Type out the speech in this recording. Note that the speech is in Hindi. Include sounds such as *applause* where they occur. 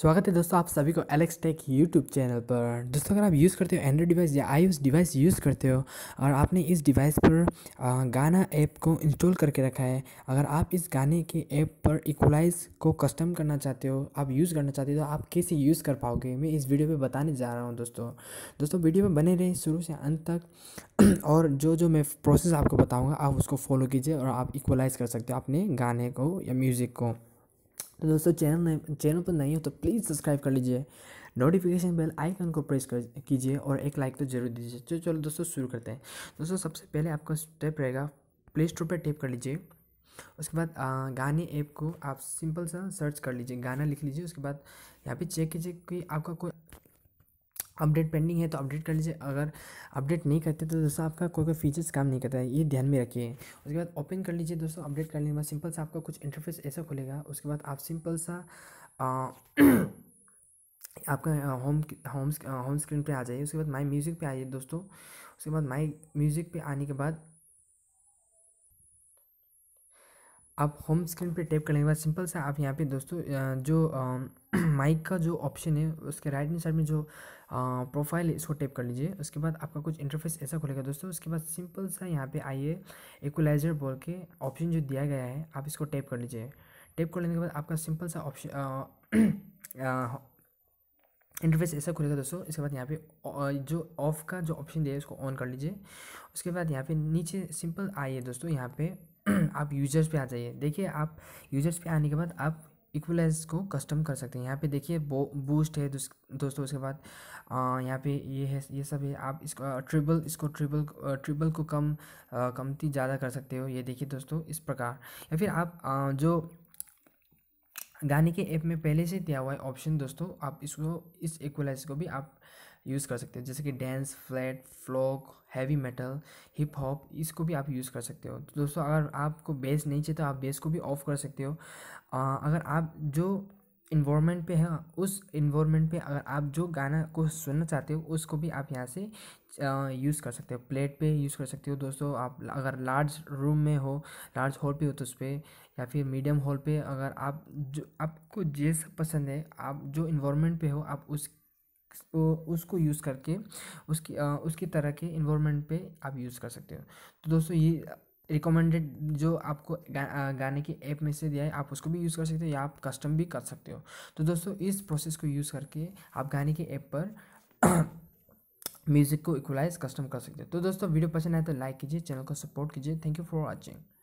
स्वागत है दोस्तों आप सभी को एलेक्स टेक यूट्यूब चैनल पर दोस्तों अगर आप यूज़ करते हो एंड्रॉइड डिवाइस या आई डिवाइस यूज़ करते हो और आपने इस डिवाइस पर गाना ऐप को इंस्टॉल करके रखा है अगर आप इस गाने के ऐप पर इक्वलाइज को कस्टम करना चाहते हो आप यूज़ करना चाहते हो तो आप कैसे यूज़ कर पाओगे मैं इस वीडियो पर बताने जा रहा हूँ दोस्तों दोस्तों वीडियो में बने रहे शुरू से अंत तक *clears throat* और जो जो मैं प्रोसेस आपको बताऊँगा आप उसको फॉलो कीजिए और आप इक्वलाइज कर सकते हो अपने गाने को या म्यूज़िक को तो दोस्तों चैनल नहीं चैनल पर नहीं हो तो प्लीज़ सब्सक्राइब कर लीजिए नोटिफिकेशन बेल आइकन को प्रेस कर कीजिए और एक लाइक तो जरूर दीजिए चलो तो चलो दोस्तों शुरू करते हैं दोस्तों सबसे पहले आपका स्टेप रहेगा प्ले स्टोर पर टैप कर लीजिए उसके बाद गाने ऐप को आप सिंपल सा सर्च कर लीजिए गाना लिख लीजिए उसके बाद यहाँ पे चेक कीजिए कि आपका कोई अपडेट पेंडिंग है तो अपडेट कर लीजिए अगर अपडेट नहीं करते तो दोस्तों आपका कोई कोई फीचर्स काम नहीं करता है ये ध्यान में रखिए उसके बाद ओपन कर लीजिए दोस्तों अपडेट करने के बाद सिंपल सा आपका कुछ इंटरफेस ऐसा खुलेगा उसके बाद आप सिंपल सा आ, *clears throat* आपका होम होम होम स्क्रीन पे आ जाइए उसके बाद माय म्यूज़िक पे आइए दोस्तों उसके बाद माय म्यूज़िक पे आने के बाद आप होम स्क्रीन पे टैप करने के बाद सिंपल सा आप यहाँ पे दोस्तों जो *clears throat* माइक का जो ऑप्शन है उसके राइट हैंड साइड में जो प्रोफाइल है इसको टैप कर लीजिए उसके बाद आपका कुछ इंटरफेस ऐसा खुलेगा दोस्तों उसके बाद सिंपल सा यहाँ पे आइए इक्वलाइजर बोल के ऑप्शन जो दिया गया है आप इसको टैप कर लीजिए टैप कर लेने के बाद आपका सिंपल सा ऑप्शन इंटरफेस *clears throat* ऐसा खुलेगा दोस्तों इसके बाद यहाँ पे जो ऑफ का जो ऑप्शन दिया है उसको ऑन कर लीजिए उसके बाद यहाँ पे नीचे सिंपल आइए दोस्तों यहाँ पे *clears throat* आप यूजर्स पे आ जाइए देखिए आप यूजर्स पे आने के बाद आप इक्वलाइज को कस्टम कर सकते हैं यहाँ पे देखिए बूस्ट है दोस्तों उसके बाद यहाँ पे ये है ये सब है आप इसको ट्रिबल इसको ट्रिबल ट्रिबल को कम कमती ज़्यादा कर सकते हो ये देखिए दोस्तों इस प्रकार या फिर आप आ, जो गाने के ऐप में पहले से दिया हुआ है ऑप्शन दोस्तों आप इसको इस इक्वलाइज को भी आप यूज़ कर सकते हो जैसे कि dance flat flock heavy metal hip hop इसको भी आप यूज़ कर सकते हो तो दोस्तों अगर आपको बेस नहीं चाहिए तो आप बेस को भी ऑफ कर सकते हो आ, अगर आप जो इन्वामेंट पे है उस इन्वॉर्मेंट पे अगर आप जो गाना को सुनना चाहते हो उसको भी आप यहाँ से यूज़ कर सकते हो प्लेट पे यूज़ कर सकते हो दोस्तों आप अगर लार्ज रूम में हो लार्ज हॉल पे हो तो उस पर या फिर मीडियम हॉल पे अगर आप जो आपको जैसा पसंद है आप जो इन्वामेंट पे हो आप उस उसको यूज़ करके उसकी आ, उसकी तरह के इन्वामेंट पे आप यूज़ कर सकते हो तो दोस्तों ये रिकमेंडेड जो आपको गा, गाने की ऐप में से दिया है आप उसको भी यूज़ कर सकते हो या आप कस्टम भी कर सकते हो तो दोस्तों इस प्रोसेस को यूज़ करके आप गाने के ऐप पर म्यूज़िक *clears throat* को इक्वलाइज कस्टम कर सकते हो तो दोस्तों वीडियो पसंद आए तो लाइक कीजिए चैनल को सपोर्ट कीजिए थैंक यू फॉर वॉचिंग